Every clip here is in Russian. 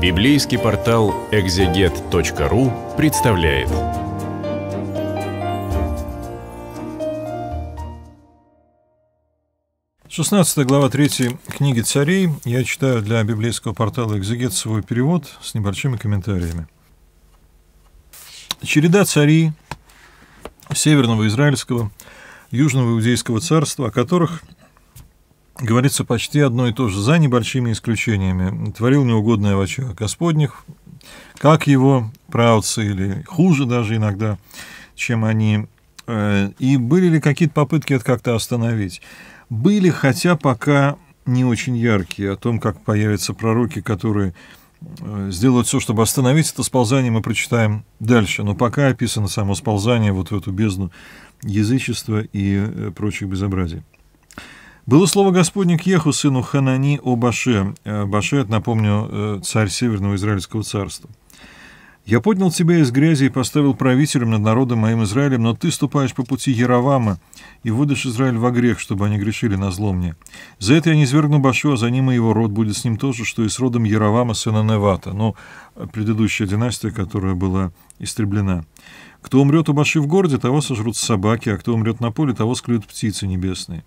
Библейский портал экзегет.ру представляет. Шестнадцатая глава третьей книги царей. Я читаю для библейского портала «Экзегет» свой перевод с небольшими комментариями. Череда царей Северного Израильского, Южного Иудейского царства, о которых – говорится почти одно и то же, за небольшими исключениями. Творил неугодное в очах Господних, как его правцы, или хуже даже иногда, чем они. Э, и были ли какие-то попытки это как-то остановить? Были, хотя пока не очень яркие, о том, как появятся пророки, которые э, сделают все, чтобы остановить это сползание, мы прочитаем дальше. Но пока описано само сползание вот в эту бездну язычества и э, прочих безобразий. Было слово Господне к Еху, сыну Ханани, о Баше. Э, Баше, это, напомню, э, царь Северного Израильского царства. «Я поднял тебя из грязи и поставил правителем над народом моим Израилем, но ты ступаешь по пути Яровама и выдашь Израиль во грех, чтобы они грешили на зло мне. За это я не свергну Башу, а за ним и его род будет с ним тоже, что и с родом Яровама, сына Невата». но ну, предыдущая династия, которая была истреблена. «Кто умрет у Баши в городе, того сожрут собаки, а кто умрет на поле, того склюют птицы небесные».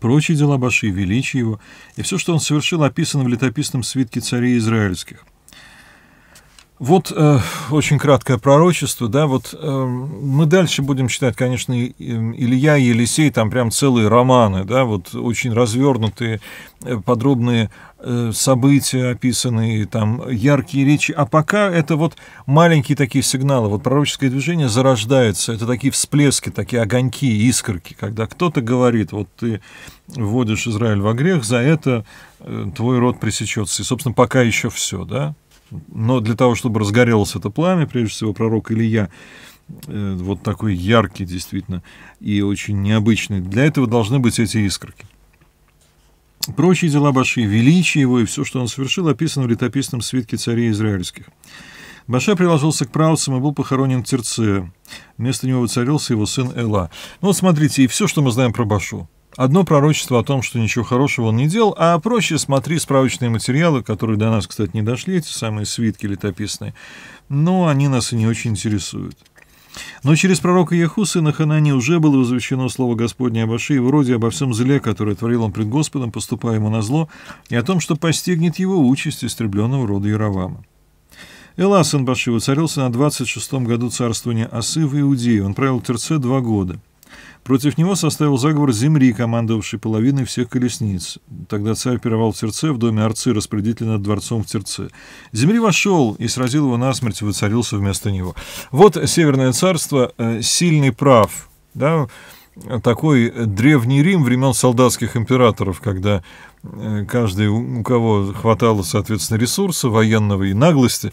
Прочие дела Баши, величие его и все, что он совершил, описано в летописном свитке царей израильских. Вот э, очень краткое пророчество, да, вот э, мы дальше будем читать, конечно, Илья и Елисей, там прям целые романы, да, вот очень развернутые, э, подробные э, события описанные, там яркие речи, а пока это вот маленькие такие сигналы, вот пророческое движение зарождается, это такие всплески, такие огоньки, искорки, когда кто-то говорит, вот ты вводишь Израиль во грех, за это э, твой род пресечется, и, собственно, пока еще все, да, но для того, чтобы разгорелось это пламя, прежде всего, пророк Илья, э, вот такой яркий действительно и очень необычный, для этого должны быть эти искорки. Прочие дела Баши, величие его и все, что он совершил, описано в летописном свитке царей израильских. Баша приложился к правцам и был похоронен в Терце. Вместо него воцарился его сын Эла. Ну вот смотрите, и все, что мы знаем про Башу. Одно пророчество о том, что ничего хорошего он не делал, а проще смотри справочные материалы, которые до нас, кстати, не дошли, эти самые свитки летописные, но они нас и не очень интересуют. Но через пророка Яхусы на Ханане уже было возвещено слово Господне об Аши и вроде обо всем зле, которое творил он пред Господом, поступая ему на зло, и о том, что постигнет его участь истребленного рода Яровама. Эла, сын Баши, воцарился на 26-м году царствования Асы в Иудее. Он правил в Терце два года. Против него составил заговор Земри, командовавший половиной всех колесниц. Тогда царь пировал в Терце в доме Арцы, распорядителя над дворцом в Терце. Земри вошел и сразил его насмерть, воцарился вместо него. Вот Северное царство, э, сильный прав, да, такой древний Рим времен солдатских императоров, когда э, каждый, у кого хватало, соответственно, ресурса военного и наглости,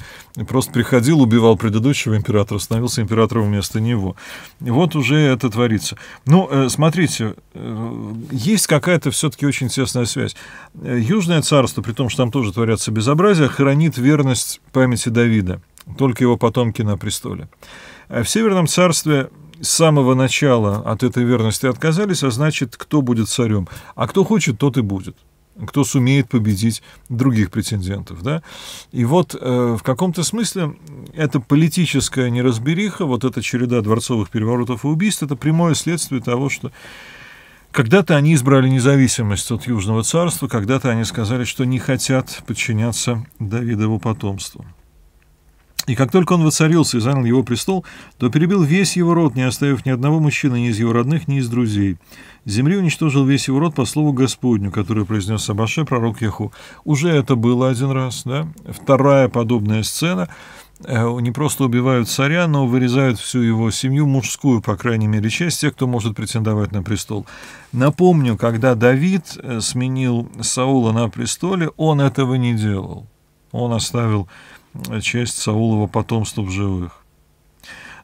просто приходил, убивал предыдущего императора, становился императором вместо него. И вот уже это творится. Ну, э, смотрите, э, есть какая-то все-таки очень тесная связь. Южное царство, при том, что там тоже творятся безобразия, хранит верность памяти Давида, только его потомки на престоле. А В Северном царстве с самого начала от этой верности отказались, а значит, кто будет царем. А кто хочет, тот и будет кто сумеет победить других претендентов. Да? И вот э, в каком-то смысле эта политическая неразбериха, вот эта череда дворцовых переворотов и убийств, это прямое следствие того, что когда-то они избрали независимость от Южного царства, когда-то они сказали, что не хотят подчиняться Давидову потомству. И как только он воцарился и занял его престол, то перебил весь его род, не оставив ни одного мужчины ни из его родных, ни из друзей. Земли уничтожил весь его род по слову Господню, которое произнес Сабаше пророк Яху. Уже это было один раз, да? Вторая подобная сцена э, не просто убивают царя, но вырезают всю его семью, мужскую, по крайней мере, часть, тех, кто может претендовать на престол. Напомню, когда Давид э, сменил Саула на престоле, он этого не делал. Он оставил часть Саулова потомства в живых.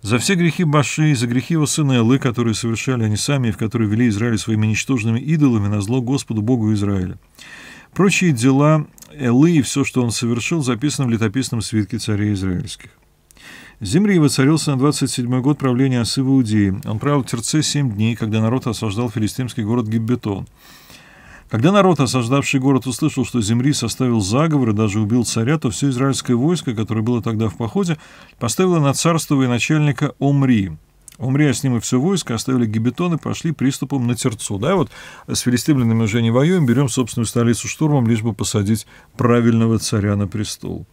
За все грехи Баши и за грехи его сына Элы, которые совершали они сами и в которые вели Израиль своими ничтожными идолами на зло Господу Богу Израиля. Прочие дела Элы и все, что он совершил, записано в летописном свитке царей израильских. Зимри воцарился на 27-й год правления Осы в Иудее. Он правил в Терце 7 дней, когда народ осаждал филистимский город Гиббетон – когда народ, осаждавший город, услышал, что Земри составил заговор и даже убил царя, то все израильское войско, которое было тогда в походе, поставило на царство и начальника Омри. Умри, с ним и все войско, оставили гибетон и пошли приступом на Терцу. Да, вот с филистимлянами уже не воюем, берем собственную столицу штурмом, лишь бы посадить правильного царя на престол.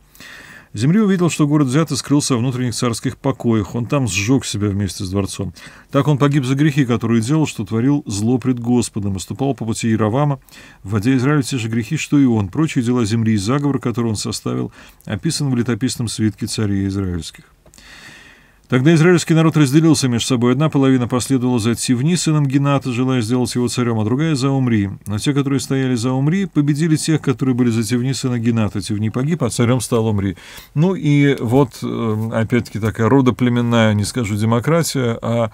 Земли увидел, что город взят и скрылся в внутренних царских покоях. Он там сжег себя вместе с дворцом. Так он погиб за грехи, которые делал, что творил зло пред Господом, и ступал по пути Яровама, вводя Израиль те же грехи, что и он. Прочие дела земли и заговор, который он составил, описан в летописном свитке царей израильских. Тогда израильский народ разделился между собой. Одна половина последовала за Тивни, сыном Гената, желая сделать его царем, а другая — за Умри. Но те, которые стояли за Умри, победили тех, которые были за Тивни, сына Гената. Тивни погиб, а царем стал Умри. Ну и вот, э, опять-таки, такая родоплеменная, не скажу демократия, а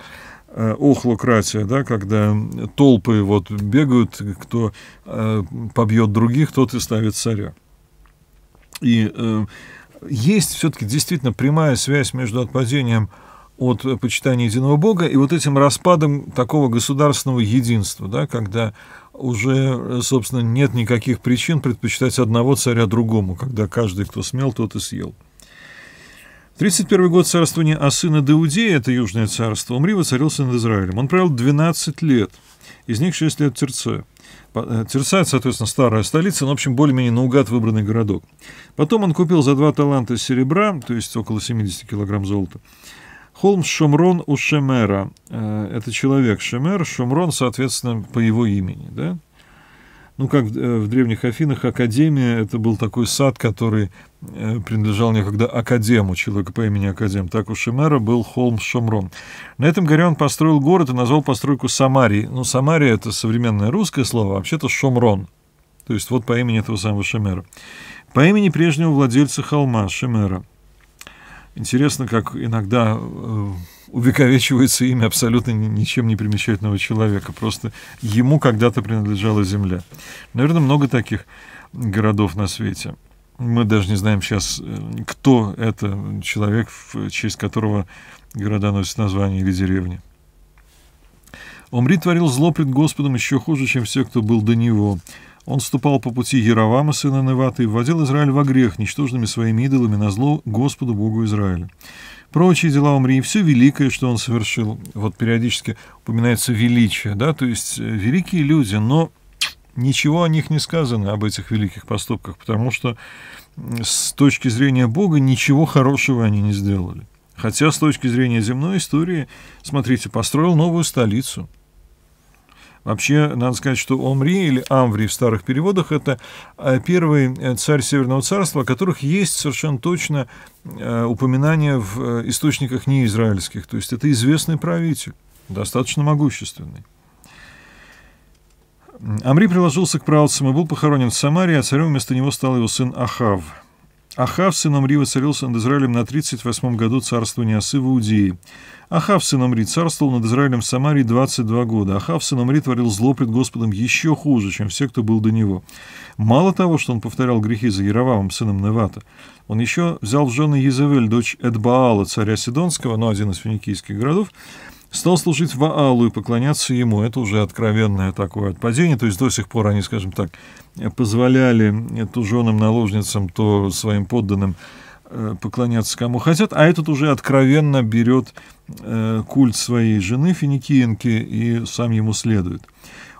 э, охлократия, да, когда толпы вот бегают, кто э, побьет других, тот и ставит царя. И есть все-таки действительно прямая связь между отпадением от э, почитания единого Бога и вот этим распадом такого государственного единства, да, когда уже, э, собственно, нет никаких причин предпочитать одного царя другому, когда каждый, кто смел, тот и съел. 31 год царствования Асына Даудея, это Южное царство, Умри воцарился над Израилем. Он правил 12 лет – из них 6 лет Тирце. Тирсайт, э, соответственно, старая столица, но, в общем, более-менее наугад выбранный городок. Потом он купил за два таланта серебра, то есть около 70 килограмм золота, Холм Шумрон у Шемера. Э, это человек Шемер, Шумрон, соответственно, по его имени. Да? Ну, как э, в древних Афинах, Академия – это был такой сад, который Э, принадлежал некогда Академу, человека по имени Академ. Так у Шемера был холм Шомрон. На этом горе он построил город и назвал постройку Самарии. но ну, Самария — это современное русское слово, а вообще-то Шомрон. То есть вот по имени этого самого Шемера. По имени прежнего владельца холма Шемера. Интересно, как иногда э, увековечивается имя абсолютно ничем не примечательного человека. Просто ему когда-то принадлежала земля. Наверное, много таких городов на свете мы даже не знаем сейчас, э, кто это человек, в честь которого города носят название или деревни. Омри творил зло пред Господом еще хуже, чем все, кто был до него. Он ступал по пути Яровама, сына Неваты, и вводил Израиль во грех, ничтожными своими идолами, на зло Господу Богу Израиля. Прочие дела Омри и все великое, что он совершил, вот периодически упоминается величие, да, то есть э, великие люди, но ничего о них не сказано, об этих великих поступках, потому что с точки зрения Бога ничего хорошего они не сделали. Хотя с точки зрения земной истории, смотрите, построил новую столицу. Вообще, надо сказать, что Омри или Амври в старых переводах – это э, первый э, царь Северного царства, о которых есть совершенно точно э, упоминание в источниках неизраильских. То есть это известный правитель, достаточно могущественный. Амри приложился к праотцам и был похоронен в Самаре, а царем вместо него стал его сын Ахав. Ахав, сын Амри, воцарился над Израилем на 38-м году царствования Осы в Иудее. Ахав, сын Амри, царствовал над Израилем в Самарии 22 года. Ахав, сын Амри, творил зло пред Господом еще хуже, чем все, кто был до него. Мало того, что он повторял грехи за Яровавом, сыном Невата, он еще взял в жены Езавель, дочь Эдбаала, царя Сидонского, но ну, один из финикийских городов, стал служить Ваалу и поклоняться ему. Это уже откровенное такое отпадение. То есть до сих пор они, скажем так, позволяли то женам наложницам, то своим подданным э, поклоняться кому хотят, а этот уже откровенно берет э, культ своей жены финикиенки и сам ему следует.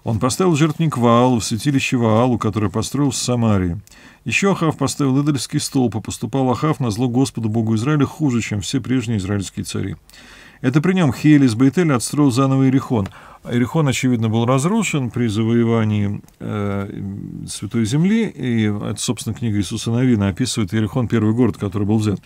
Он поставил жертвник Ваалу в святилище Ваалу, которое построил в Самарии. Еще Ахав поставил идольский столб, и поступал Ахав на зло Господу Богу Израиля хуже, чем все прежние израильские цари. Это при нем Хейлис Бейтель отстроил заново Иерихон. Иерихон, очевидно, был разрушен при завоевании э, Святой Земли, и это, собственно, книга Иисуса Новина описывает Иерихон, первый город, который был взят.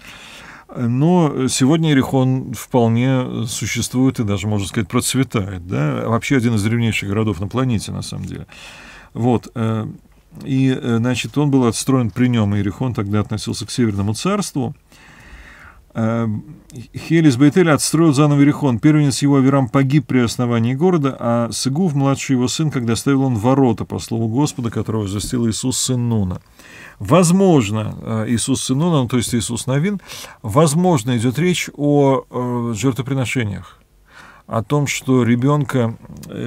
Но сегодня Иерихон вполне существует и даже, можно сказать, процветает. Да? Вообще один из древнейших городов на планете, на самом деле. Вот. Э, и, э, значит, он был отстроен при нем. Иерихон тогда относился к Северному царству. Э, Хелис Бейтель отстроил заново Верихон. Первенец его Аверам погиб при основании города, а Сыгув, младший его сын, когда ставил он ворота, по слову Господа, которого застил Иисус сын Нуна. Возможно, э, Иисус сын Нуна, ну, то есть Иисус Новин, возможно, идет речь о э, жертвоприношениях о том, что ребенка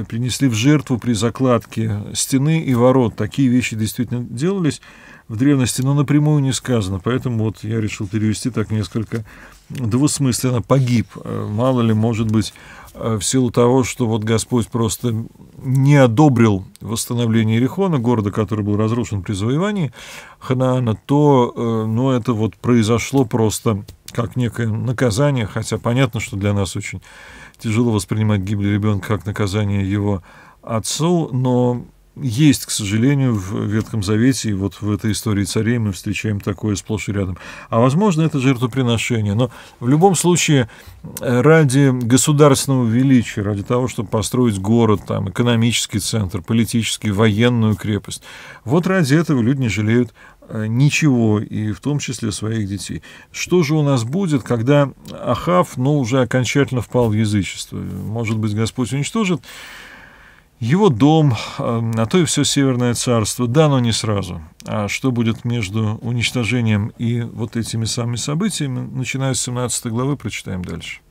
принесли в жертву при закладке стены и ворот. Такие вещи действительно делались в древности, но напрямую не сказано. Поэтому вот я решил перевести так несколько двусмысленно. Погиб. Э, мало ли, может быть, э, в силу того, что вот Господь просто не одобрил восстановление Ерехона, города, который был разрушен при завоевании Ханаана, то э, ну, это вот произошло просто как некое наказание, хотя понятно, что для нас очень тяжело воспринимать гибель ребенка как наказание его отцу, но есть, к сожалению, в Ветхом Завете, и вот в этой истории царей мы встречаем такое сплошь и рядом. А возможно, это жертвоприношение. Но в любом случае, э, ради государственного величия, ради того, чтобы построить город, там, экономический центр, политический, военную крепость, вот ради этого люди не жалеют э, ничего, и в том числе своих детей. Что же у нас будет, когда Ахав, ну, уже окончательно впал в язычество? Может быть, Господь уничтожит его дом, а, а то и все Северное царство. Да, но не сразу. А что будет между уничтожением и вот этими самыми событиями, начиная с 17 главы, прочитаем дальше.